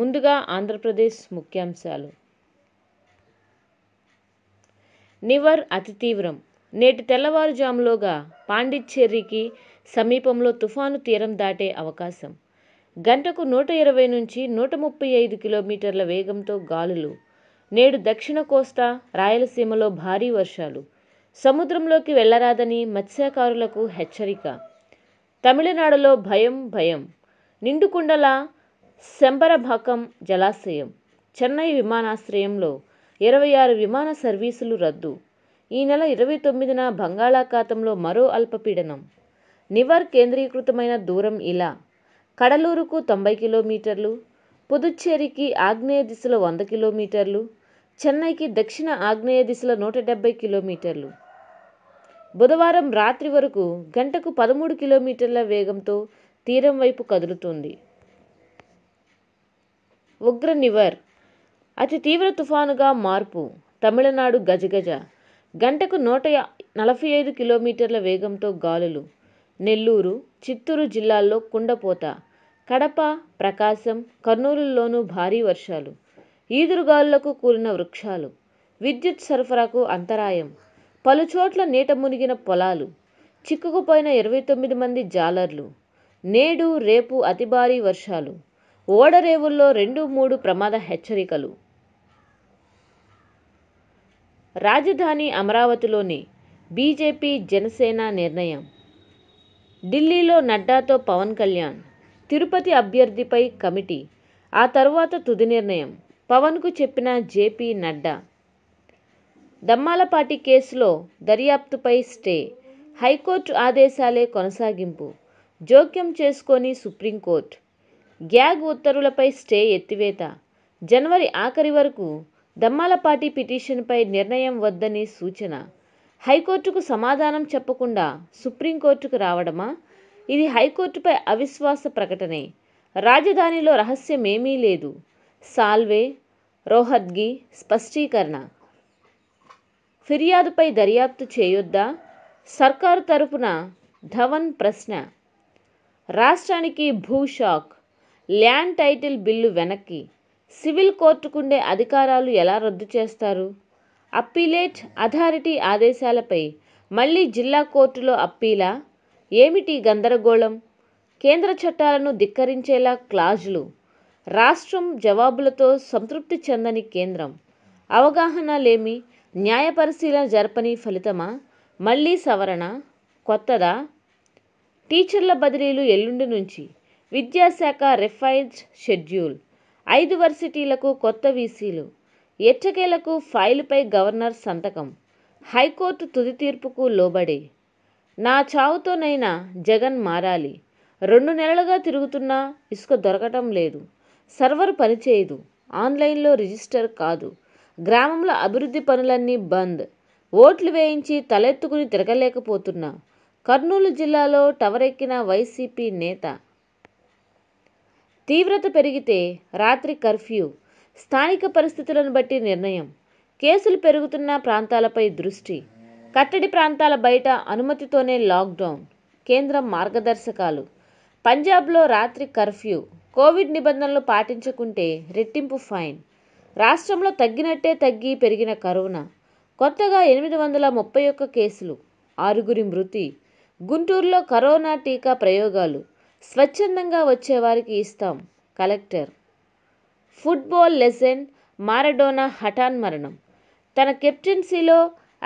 ముందుగా ఆంధ్రప్రదేశ్ ముఖ్యాంశాలు నివర్ అతి తీవ్రం నేటి తెల్లవారుజాములోగా పాండిచ్చేరికి సమీపంలో తుఫాను తీరం దాటే అవకాశం గంటకు నూట ఇరవై నుంచి నూట ముప్పై ఐదు కిలోమీటర్ల వేగంతో గాలులు నేడు దక్షిణ కోస్తా రాయలసీమలో భారీ వర్షాలు సముద్రంలోకి వెళ్లరాదని మత్స్యకారులకు హెచ్చరిక తమిళనాడులో భయం భయం నిండుకుండలా సెంబరభాకం జలాశయం చెన్నై విమానాశ్రయంలో ఇరవై ఆరు విమాన సర్వీసులు రద్దు ఈ నెల ఇరవై తొమ్మిదిన బంగాళాఖాతంలో మరో అల్పపీడనం నివర్ కేంద్రీకృతమైన దూరం ఇలా కడలూరుకు తొంభై కిలోమీటర్లు పుదుచ్చేరికి ఆగ్నేయ దిశలో వంద కిలోమీటర్లు చెన్నైకి దక్షిణ ఆగ్నేయ దిశలో నూట డెబ్బై కిలోమీటర్లు బుధవారం రాత్రి వరకు గంటకు పదమూడు కిలోమీటర్ల వేగంతో తీరం వైపు కదులుతుంది ఉగ్ర నివర్ అతి తీవ్ర తుఫానుగా మార్పు తమిళనాడు గజగజ గంటకు నూట నలభై ఐదు కిలోమీటర్ల వేగంతో గాలులు నెల్లూరు చిత్తూరు జిల్లాల్లో కుండపోత కడప ప్రకాశం కర్నూలులోనూ భారీ వర్షాలు ఈదురుగాలులకు కూలిన వృక్షాలు విద్యుత్ సరఫరాకు అంతరాయం పలుచోట్ల నీట మునిగిన పొలాలు చిక్కుకుపోయిన ఇరవై తొమ్మిది మంది జాలర్లు నేడు రేపు అతి భారీ వర్షాలు ఓడరేవుల్లో రెండు మూడు ప్రమాద హెచ్చరికలు రాజధాని అమరావతిలోని బీజేపీ జనసేన నిర్ణయం ఢిల్లీలో నడ్డాతో పవన్ కళ్యాణ్ తిరుపతి అభ్యర్థిపై కమిటీ ఆ తరువాత తుది నిర్ణయం పవన్కు చెప్పిన జేపీ నడ్డా దమ్మాలపాటి కేసులో దర్యాప్తుపై స్టే హైకోర్టు ఆదేశాలే కొనసాగింపు జోక్యం చేసుకొని సుప్రీంకోర్టు గ్యాగ్ ఉత్తర్వులపై స్టే ఎత్తివేత జనవరి ఆఖరి వరకు దమ్మాలపాటి పిటిషన్పై నిర్ణయం వద్దని సూచన హైకోర్టుకు సమాధానం చెప్పకుండా సుప్రీంకోర్టుకు రావడమా ఇది హైకోర్టుపై అవిశ్వాస ప్రకటనే రాజధానిలో రహస్యమేమీ లేదు సాల్వే రోహద్గి స్పష్టీకరణ ఫిర్యాదుపై దర్యాప్తు చేయొద్దా సర్కారు తరపున ధవన్ ప్రశ్న రాష్ట్రానికి భూ షాక్ ల్యాండ్ టైటిల్ బిల్లు వెనక్కి సివిల్ కోర్టుకుండే అధికారాలు ఎలా రద్దు చేస్తారు అప్పీలేట్ అథారిటీ ఆదేశాలపై మళ్లీ జిల్లా కోర్టులో అప్పీలా ఏమిటి గందరగోళం కేంద్ర చట్టాలను ధిక్కరించేలా క్లాజులు రాష్ట్రం జవాబులతో సంతృప్తి చెందని కేంద్రం అవగాహన లేమి న్యాయ పరిశీలన జరపని ఫలితమా మళ్లీ సవరణ కొత్తదా టీచర్ల బదిలీలు ఎల్లుండి నుంచి విద్యాశాఖ రిఫైజ్ షెడ్యూల్ ఐదు వర్సిటీలకు కొత్త వీసీలు ఎట్టకేలకు ఫైలుపై గవర్నర్ సంతకం హైకోర్టు తుది తీర్పుకు లోబడి నా చావుతోనైనా జగన్ మారాలి రెండు నెలలుగా తిరుగుతున్నా ఇసుక దొరకటం లేదు సర్వర్ పనిచేయదు ఆన్లైన్లో రిజిస్టర్ కాదు గ్రామంలో అభివృద్ధి పనులన్నీ బంద్ ఓట్లు వేయించి తలెత్తుకుని తిరగలేకపోతున్నా కర్నూలు జిల్లాలో టవరెక్కిన వైసీపీ నేత తీవ్రత పెరిగితే రాత్రి కర్ఫ్యూ స్థానిక పరిస్థితులను బట్టి నిర్ణయం కేసులు పెరుగుతున్న ప్రాంతాలపై దృష్టి కట్టడి ప్రాంతాల బయట అనుమతితోనే లాక్డౌన్ కేంద్రం మార్గదర్శకాలు పంజాబ్లో రాత్రి కర్ఫ్యూ కోవిడ్ నిబంధనలు పాటించకుంటే రెట్టింపు ఫైన్ రాష్ట్రంలో తగ్గినట్టే తగ్గి పెరిగిన కరోనా కొత్తగా ఎనిమిది వందల ముప్పై ఒక్క కేసులు ఆరుగురి మృతి గుంటూరులో కరోనా టీకా ప్రయోగాలు స్వచ్ఛందంగా వచ్చేవారికి ఇస్తాం కలెక్టర్ ఫుట్బాల్ లెసన్ మారడోనా హఠాన్ మరణం తన కెప్టెన్సీలో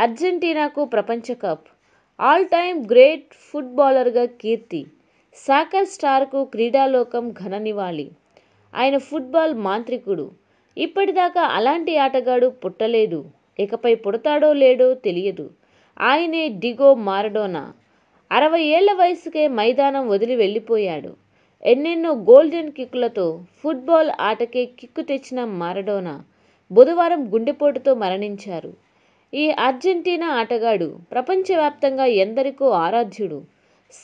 అర్జెంటీనాకు ప్రపంచ కప్ ఆల్ టైమ్ గ్రేట్ ఫుట్బాలర్గా కీర్తి సాకర్ స్టార్కు క్రీడాలోకం ఘన నివాళి ఆయన ఫుట్బాల్ మాంత్రికుడు ఇప్పటిదాకా అలాంటి ఆటగాడు పుట్టలేదు ఇకపై పుడతాడో లేడో తెలియదు ఆయనే డిగో మారడోనా అరవై ఏళ్ల వయసుకే మైదానం వదిలి వెళ్ళిపోయాడు ఎన్నెన్నో గోల్డెన్ కిక్కులతో ఫుట్బాల్ ఆటకే కిక్కు తెచ్చిన మారడోనా బుధవారం గుండెపోటుతో మరణించారు ఈ అర్జెంటీనా ఆటగాడు ప్రపంచవ్యాప్తంగా ఎందరికో ఆరాధ్యుడు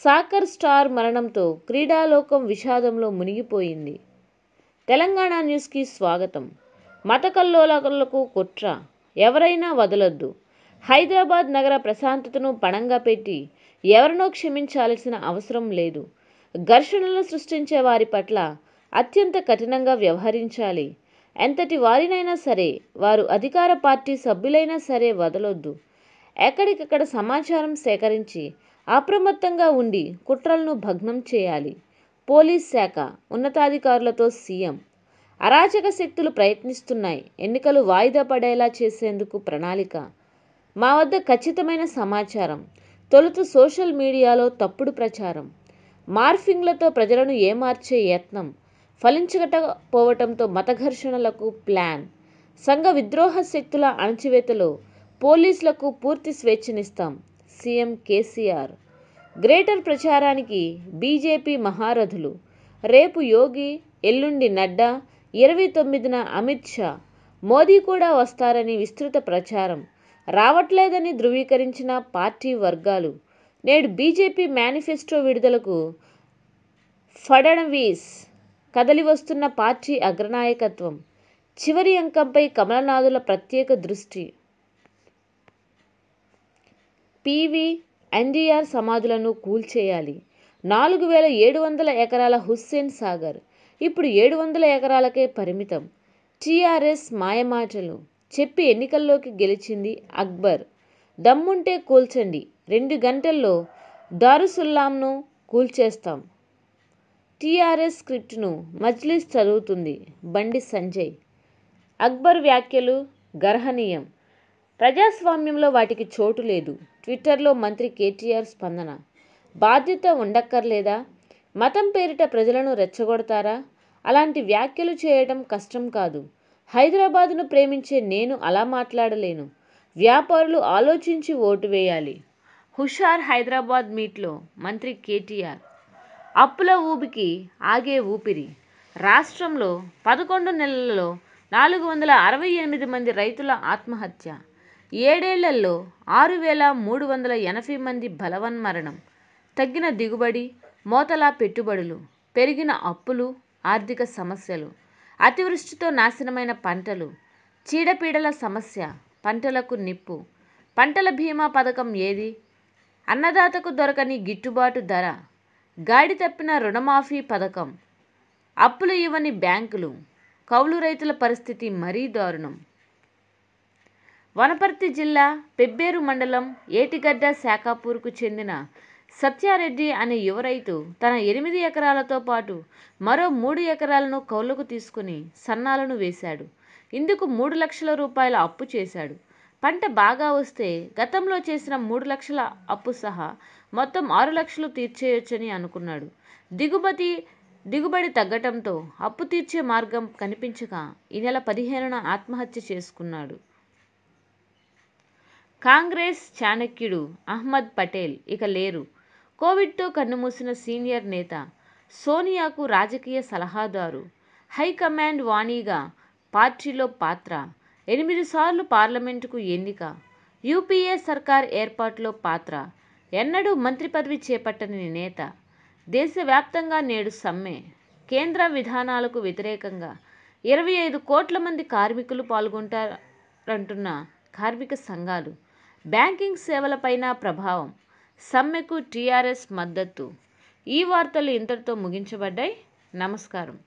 సాకర్ స్టార్ మరణంతో క్రీడాలోకం విషాదంలో మునిగిపోయింది తెలంగాణ న్యూస్కి స్వాగతం మత కల్లోలకు కుట్ర ఎవరైనా వదలొద్దు హైదరాబాద్ నగర ప్రశాంతతను పణంగా పెట్టి ఎవరినో క్షమించాల్సిన అవసరం లేదు ఘర్షణలు సృష్టించే వారి పట్ల అత్యంత కఠినంగా వ్యవహరించాలి ఎంతటి వారినైనా సరే వారు అధికార పార్టీ సభ్యులైనా సరే వదలొద్దు ఎక్కడికక్కడ సమాచారం సేకరించి అప్రమత్తంగా ఉండి కుట్రలను భగ్నం చేయాలి పోలీస్ శాఖ ఉన్నతాధికారులతో సీఎం అరాచక శక్తులు ప్రయత్నిస్తున్నాయి ఎన్నికలు వాయిదా పడేలా చేసేందుకు ప్రణాళిక మా వద్ద ఖచ్చితమైన సమాచారం తొలుత సోషల్ మీడియాలో తప్పుడు ప్రచారం మార్ఫింగ్లతో ప్రజలను ఏమార్చే యత్నం ఫలించకపోవటంతో మత ఘర్షణలకు ప్లాన్ సంఘ విద్రోహ శక్తుల అణచివేతలో పోలీసులకు పూర్తి స్వేచ్ఛనిస్తాం సీఎం కేసీఆర్ గ్రేటర్ ప్రచారానికి బీజేపీ మహారథులు రేపు యోగి ఎల్లుండి నడ్డా ఇరవై తొమ్మిదిన అమిత్ షా మోదీ కూడా వస్తారని విస్తృత ప్రచారం రావట్లేదని ధృవీకరించిన పార్టీ వర్గాలు నేడు బీజేపీ మేనిఫెస్టో విడుదలకు ఫడణవీస్ కదలివస్తున్న పార్టీ అగ్రనాయకత్వం చివరి అంకంపై కమలనాథుల ప్రత్యేక దృష్టి పీవీ ఎన్టీఆర్ సమాధులను కూల్చేయాలి నాలుగు వేల ఏడు వందల ఎకరాల హుస్సేన్ సాగర్ ఇప్పుడు ఏడు వందల ఎకరాలకే పరిమితం టీఆర్ఎస్ మాయమాటలు చెప్పి ఎన్నికల్లోకి గెలిచింది అక్బర్ దమ్ముంటే కూల్చండి రెండు గంటల్లో దారుసుల్లాంను కూల్చేస్తాం టీఆర్ఎస్ స్క్రిప్ట్ను మజ్లిస్ చదువుతుంది బండి సంజయ్ అక్బర్ వ్యాఖ్యలు గర్హనీయం ప్రజాస్వామ్యంలో వాటికి చోటు లేదు ట్విట్టర్లో మంత్రి కేటీఆర్ స్పందన బాధ్యత ఉండక్కర్లేదా మతం పేరిట ప్రజలను రెచ్చగొడతారా అలాంటి వ్యాఖ్యలు చేయడం కష్టం కాదు హైదరాబాదును ప్రేమించే నేను అలా మాట్లాడలేను వ్యాపారులు ఆలోచించి ఓటు వేయాలి హుషార్ హైదరాబాద్ మీట్లో మంత్రి కేటీఆర్ అప్పుల ఊపికి ఆగే ఊపిరి రాష్ట్రంలో పదకొండు నెలలలో నాలుగు వందల అరవై ఎనిమిది మంది రైతుల ఆత్మహత్య ఏడేళ్లలో ఆరు వేల మూడు వందల ఎనభై మంది బలవన్మరణం తగ్గిన దిగుబడి మోతలా పెట్టుబడులు పెరిగిన అప్పులు ఆర్థిక సమస్యలు అతివృష్టితో నాశనమైన పంటలు చీడపీడల సమస్య పంటలకు నిప్పు పంటల బీమా పథకం ఏది అన్నదాతకు దొరకని గిట్టుబాటు ధర గాడి తప్పిన రుణమాఫీ పథకం అప్పులు ఇవ్వని బ్యాంకులు కౌలు రైతుల పరిస్థితి మరీ దారుణం వనపర్తి జిల్లా పెబ్బేరు మండలం ఏటిగడ్డ శాఖాపూర్కు చెందిన సత్యారెడ్డి అనే యువ రైతు తన ఎనిమిది ఎకరాలతో పాటు మరో మూడు ఎకరాలను కౌలుకు తీసుకుని సన్నాలను వేశాడు ఇందుకు మూడు లక్షల రూపాయల అప్పు చేశాడు పంట బాగా వస్తే గతంలో చేసిన మూడు లక్షల అప్పు సహా మొత్తం ఆరు లక్షలు తీర్చేయొచ్చని అనుకున్నాడు దిగుబడి దిగుబడి తగ్గటంతో అప్పు తీర్చే మార్గం కనిపించక ఈ నెల పదిహేనున ఆత్మహత్య చేసుకున్నాడు కాంగ్రెస్ చాణక్యుడు అహ్మద్ పటేల్ ఇక లేరు కోవిడ్తో కన్నుమూసిన సీనియర్ నేత సోనియాకు రాజకీయ సలహాదారు హైకమాండ్ వాణిగా పార్టీలో పాత్ర ఎనిమిది సార్లు పార్లమెంటుకు ఎన్నిక యూపీఏ సర్కార్ ఏర్పాటులో పాత్ర ఎన్నడూ మంత్రి పదవి చేపట్టని నేత దేశవ్యాప్తంగా నేడు సమ్మె కేంద్ర విధానాలకు వ్యతిరేకంగా ఇరవై ఐదు కోట్ల మంది కార్మికులు పాల్గొంటారంటున్న కార్మిక సంఘాలు బ్యాంకింగ్ సేవలపైన ప్రభావం సమ్మెకు టీఆర్ఎస్ మద్దతు ఈ వార్తలు ఇంతటితో ముగించబడ్డాయి నమస్కారం